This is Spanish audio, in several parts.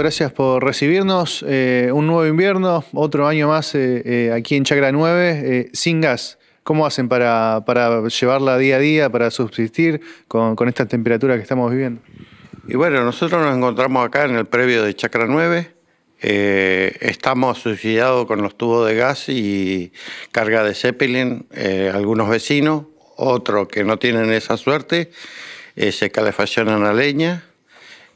gracias por recibirnos. Eh, un nuevo invierno, otro año más eh, eh, aquí en Chacra 9, sin gas. ¿Cómo hacen para, para, llevarla día a día, para subsistir con, con esta temperatura que estamos viviendo? Y bueno, nosotros nos encontramos acá en el previo de Chacra 9. estamos suicidados con los tubos de gas y carga de Zeppelin, algunos vecinos, otros que no tienen esa suerte, se calefaccionan a leña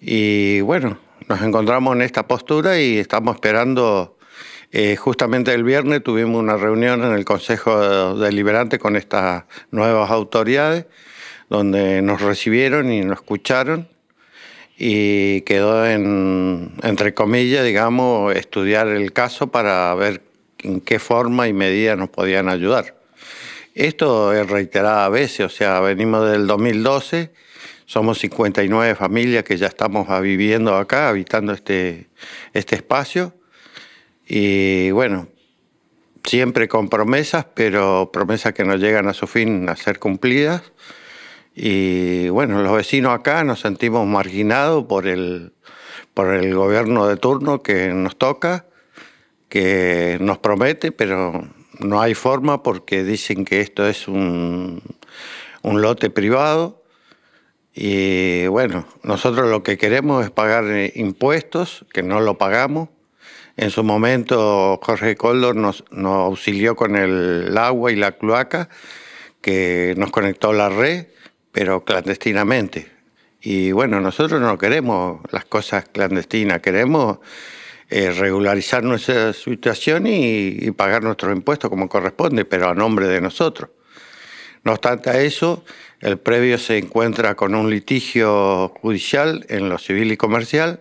y bueno, nos encontramos en esta postura y estamos esperando, eh, justamente el viernes tuvimos una reunión en el Consejo Deliberante con estas nuevas autoridades, donde nos recibieron y nos escucharon y quedó en, entre comillas, digamos, estudiar el caso para ver en qué forma y medida nos podían ayudar. Esto es reiterado a veces, o sea, venimos del 2012 somos 59 familias que ya estamos ah, viviendo acá, habitando este, este espacio. Y bueno, siempre con promesas, pero promesas que no llegan a su fin a ser cumplidas. Y bueno, los vecinos acá nos sentimos marginados por el, por el gobierno de turno que nos toca, que nos promete, pero no hay forma porque dicen que esto es un, un lote privado y bueno, nosotros lo que queremos es pagar eh, impuestos, que no lo pagamos. En su momento Jorge Coldor nos, auxilió con el agua y la cloaca, que nos conectó la red, pero clandestinamente. Y bueno, nosotros no queremos las cosas clandestinas, queremos eh, regularizar nuestra situación y pagar nuestros impuestos como corresponde, pero a nombre de nosotros. No obstante a eso, el previo se encuentra con un litigio judicial en lo civil y comercial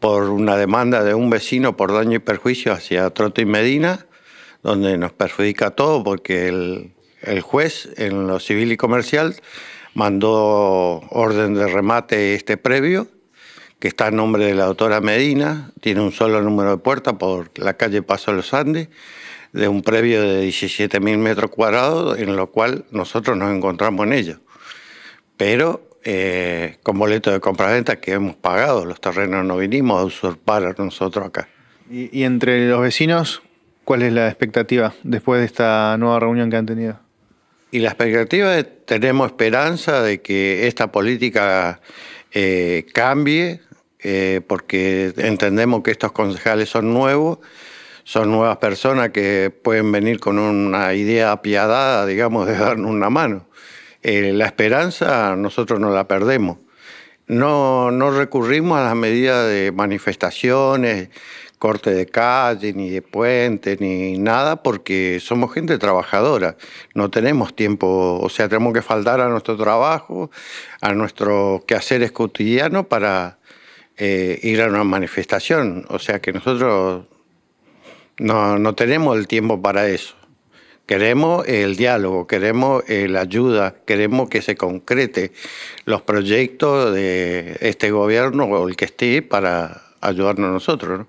por una demanda de un vecino por daño y perjuicio hacia Trote y Medina, donde nos perjudica todo porque el, juez en lo civil y comercial mandó orden de remate este previo, que está a nombre de la doctora Medina, tiene un solo número de puerta por la calle Paso de los Andes, de un previo de 17.000 metros cuadrados, en lo cual nosotros nos encontramos en ello. Pero eh, con boleto de compraventa que hemos pagado, los terrenos no vinimos a usurpar a nosotros acá. ¿Y, entre los vecinos, cuál es la expectativa después de esta nueva reunión que han tenido? Y la expectativa es, tenemos esperanza de que esta política eh, cambie, eh, porque entendemos que estos concejales son nuevos son nuevas personas que pueden venir con una idea apiadada, digamos, de darnos una mano. Eh, la esperanza nosotros no la perdemos. No, recurrimos a las medidas de manifestaciones, corte de calle, ni de puente, ni nada, porque somos gente trabajadora. No tenemos tiempo, o sea, tenemos que faltar a nuestro trabajo, a nuestros quehaceres cotidianos para eh, ir a una manifestación. O sea, que nosotros no, no tenemos el tiempo para eso. Queremos el diálogo, queremos eh, la ayuda, queremos que se concrete los proyectos de este gobierno o el que esté para ayudarnos nosotros.